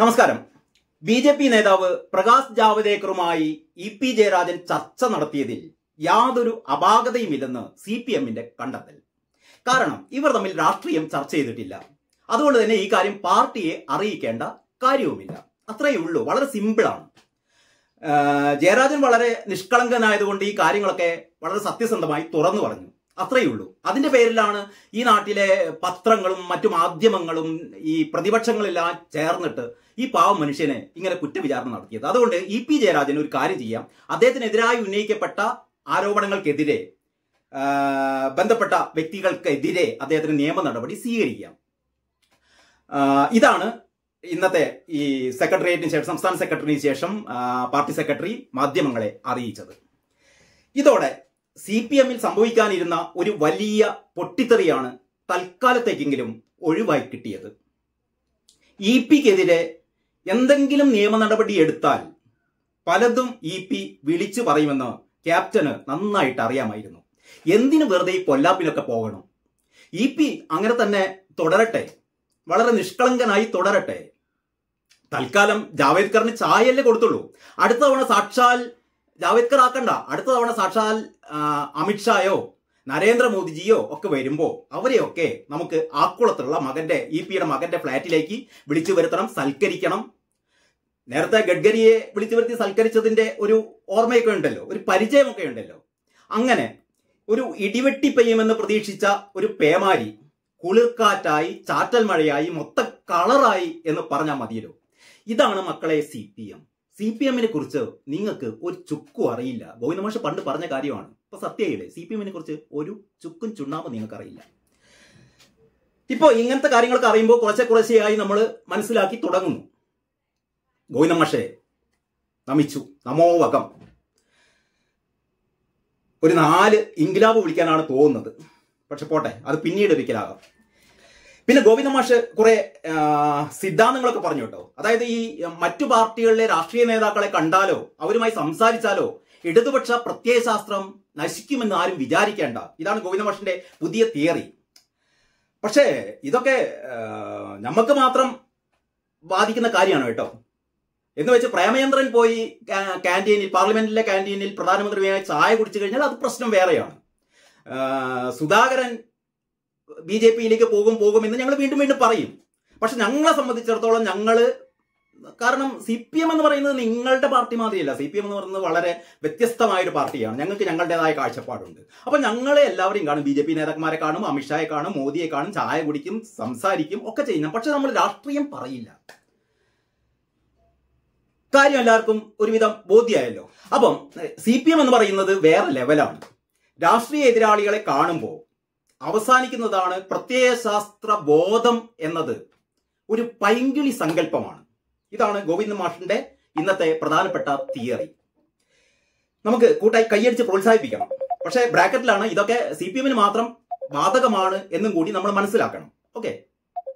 നമസ്കാരം B J P നേതാവ് പ്രകാശ് ജാവദേക്കറുമായി ഇ പി ജയരാജൻ ചർച്ച നടത്തിയതിൽ യാതൊരു അപാകതയുമില്ലെന്ന് സി പി എമ്മിന്റെ കണ്ടെത്തൽ കാരണം ഇവർ തമ്മിൽ രാഷ്ട്രീയം ചർച്ച ചെയ്തിട്ടില്ല അതുകൊണ്ട് തന്നെ ഈ കാര്യം പാർട്ടിയെ അറിയിക്കേണ്ട കാര്യവുമില്ല അത്രയേ ഉള്ളൂ വളരെ സിമ്പിളാണ് ജയരാജൻ വളരെ നിഷ്കളങ്കനായതുകൊണ്ട് ഈ കാര്യങ്ങളൊക്കെ വളരെ സത്യസന്ധമായി തുറന്നു പറഞ്ഞു അത്രയേ ഉള്ളൂ അതിന്റെ പേരിലാണ് ഈ നാട്ടിലെ പത്രങ്ങളും മറ്റു മാധ്യമങ്ങളും ഈ പ്രതിപക്ഷങ്ങളെല്ലാം ചേർന്നിട്ട് ഈ പാവം മനുഷ്യനെ ഇങ്ങനെ കുറ്റവിചാരണ നടത്തിയത് അതുകൊണ്ട് ഇ പി ജയരാജൻ ഒരു കാര്യം ചെയ്യാം അദ്ദേഹത്തിനെതിരായി ഉന്നയിക്കപ്പെട്ട ആരോപണങ്ങൾക്കെതിരെ ബന്ധപ്പെട്ട വ്യക്തികൾക്കെതിരെ അദ്ദേഹത്തിന് നിയമ നടപടി സ്വീകരിക്കാം ഇതാണ് ഇന്നത്തെ ഈ സെക്രട്ടേറിയറ്റിന് ശേഷം സംസ്ഥാന സെക്രട്ടറിന് ശേഷം പാർട്ടി സെക്രട്ടറി മാധ്യമങ്ങളെ അറിയിച്ചത് ഇതോടെ സി പി എമ്മിൽ സംഭവിക്കാനിരുന്ന ഒരു വലിയ പൊട്ടിത്തെറിയാണ് തൽക്കാലത്തേക്കെങ്കിലും ഒഴിവായി കിട്ടിയത് ഇ പിക്കെതിരെ എന്തെങ്കിലും നിയമ നടപടി എടുത്താൽ പലതും ഇ പി വിളിച്ചു പറയുമെന്ന് ക്യാപ്റ്റന് നന്നായിട്ട് അറിയാമായിരുന്നു എന്തിനു വെറുതെ ഈ കൊല്ലാപ്പിലൊക്കെ പോകണം ഇ പി അങ്ങനെ തന്നെ തുടരട്ടെ വളരെ നിഷ്കളങ്കനായി തുടരട്ടെ തൽക്കാലം ജാവേദ്കറിന് ചായയല്ലേ കൊടുത്തുള്ളൂ അടുത്ത തവണ സാക്ഷാൽ ജാവേദ്കർ ആക്കണ്ട അടുത്ത തവണ സാക്ഷാൽ അമിത്ഷായോ നരേന്ദ്രമോദിജിയോ ഒക്കെ വരുമ്പോൾ അവരെയൊക്കെ നമുക്ക് ആക്കുളത്തുള്ള മകന്റെ ഇ പിയുടെ മകന്റെ ഫ്ളാറ്റിലേക്ക് വിളിച്ചു വരുത്തണം സൽക്കരിക്കണം നേരത്തെ ഗഡ്കരിയെ വിളിച്ചു വരുത്തി സൽക്കരിച്ചതിന്റെ ഒരു ഓർമ്മയൊക്കെ ഉണ്ടല്ലോ ഒരു പരിചയമൊക്കെ ഉണ്ടല്ലോ അങ്ങനെ ഒരു ഇടിവെട്ടി പെയ്യുമെന്ന് പ്രതീക്ഷിച്ച ഒരു പേമാരി കുളിർക്കാറ്റായി ചാറ്റൽ മഴയായി മൊത്ത കളറായി എന്ന് പറഞ്ഞാൽ മതിയല്ലോ ഇതാണ് മക്കളെ C P M C P എമ്മിനെ കുറിച്ച് നിങ്ങൾക്ക് ഒരു ചുക്കും അറിയില്ല ഗോവിന്ദമാഷ് പണ്ട് പറഞ്ഞ കാര്യമാണ് ഇപ്പൊ സത്യയുടെ സി പി എമ്മിനെ കുറിച്ച് ഒരു ചുക്കും ചുണ്ണാമ്പും നിങ്ങൾക്ക് അറിയില്ല ഇപ്പോൾ ഇങ്ങനത്തെ കാര്യങ്ങളൊക്കെ അറിയുമ്പോൾ കുറച്ചെ കുറച്ചെയായി നമ്മൾ മനസ്സിലാക്കി തുടങ്ങുന്നു ഗോവിന്ദമാഷെ നമിച്ചു വകം ഒരു നാല് ഇൻഗ്ലാബ് വിളിക്കാനാണ് തോന്നുന്നത് പക്ഷെ പോട്ടെ അത് പിന്നീട് ഒരിക്കലാകാം പിന്നെ ഗോവിന്ദ മാഷ് കുറെ സിദ്ധാന്തങ്ങളൊക്കെ പറഞ്ഞു കേട്ടോ അതായത് ഈ മറ്റു പാർട്ടികളിലെ രാഷ്ട്രീയ നേതാക്കളെ കണ്ടാലോ അവരുമായി സംസാരിച്ചാലോ ഇടതുപക്ഷ പ്രത്യയശാസ്ത്രം നശിക്കുമെന്ന് ആരും വിചാരിക്കേണ്ട ഇതാണ് ഗോവിന്ദ മാഷിന്റെ പുതിയ തിയറി പക്ഷേ ഇതൊക്കെ നമുക്ക് മാത്രം ബാധിക്കുന്ന കാര്യമാണ് കേട്ടോ എന്ന് വെച്ച് പ്രേമചന്ദ്രൻ പോയി ക്യാൻറ്റീനിൽ പാർലമെന്റിലെ ക്യാൻറ്റീനിൽ പ്രധാനമന്ത്രി ചായ കുടിച്ചു കഴിഞ്ഞാൽ അത് പ്രശ്നം വേറെയാണ് സുധാകരൻ ബി ജെ പിയിലേക്ക് പോകും എന്ന് ഞങ്ങൾ വീണ്ടും വീണ്ടും പറയും പക്ഷെ ഞങ്ങളെ സംബന്ധിച്ചിടത്തോളം ഞങ്ങൾ കാരണം സി പി എം എന്ന് പറയുന്നത് നിങ്ങളുടെ പാർട്ടി മാതിരിയല്ല സി പി എം എന്ന് പറയുന്നത് വളരെ വ്യത്യസ്തമായ ഒരു പാർട്ടിയാണ് ഞങ്ങൾക്ക് ഞങ്ങളുടേതായ കാഴ്ചപ്പാടുണ്ട് അപ്പൊ ഞങ്ങളെ എല്ലാവരെയും കാണും ബി ജെ പി നേതാക്കന്മാരെ കാണും അമിത്ഷായെ കാണും മോദിയെ കാണും ചായ കുടിക്കും സംസാരിക്കും ഒക്കെ ചെയ്യുന്നു പക്ഷെ നമ്മൾ രാഷ്ട്രീയം പറയില്ല കാര്യം എല്ലാവർക്കും ഒരുവിധം ബോധ്യമായല്ലോ അപ്പം സി പി എം എന്ന് പറയുന്നത് വേറെ ലെവലാണ് രാഷ്ട്രീയ എതിരാളികളെ കാണുമ്പോൾ അവസാനിക്കുന്നതാണ് പ്രത്യയശാസ്ത്ര ശാസ്ത്ര ബോധം എന്നത് ഒരു പൈങ്കിളി സങ്കല്പമാണ് ഇതാണ് ഗോവിന്ദ മാഷിന്റെ ഇന്നത്തെ പ്രധാനപ്പെട്ട തിയറി നമുക്ക് കൂട്ടായി കൈയടിച്ച് പ്രോത്സാഹിപ്പിക്കണം പക്ഷേ ബ്രാക്കറ്റിലാണ് ഇതൊക്കെ സി പി എമ്മിന് മാത്രം ബാധകമാണ് എന്നും കൂടി നമ്മൾ മനസ്സിലാക്കണം ഓക്കെ